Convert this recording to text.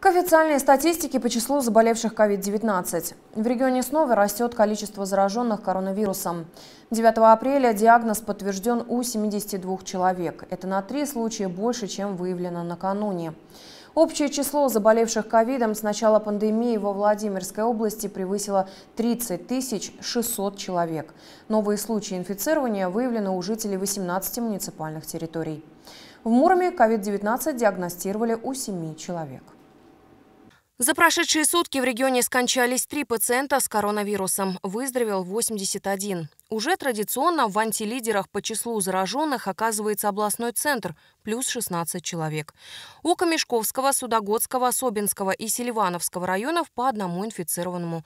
К официальной статистике по числу заболевших COVID-19. В регионе снова растет количество зараженных коронавирусом. 9 апреля диагноз подтвержден у 72 человек. Это на три случая больше, чем выявлено накануне. Общее число заболевших ковидом с начала пандемии во Владимирской области превысило 30 600 человек. Новые случаи инфицирования выявлены у жителей 18 муниципальных территорий. В Муроме COVID-19 диагностировали у 7 человек. За прошедшие сутки в регионе скончались три пациента с коронавирусом. Выздоровел 81. Уже традиционно в антилидерах по числу зараженных оказывается областной центр – плюс 16 человек. У Камешковского, Судогодского, Собинского и Селивановского районов по одному инфицированному.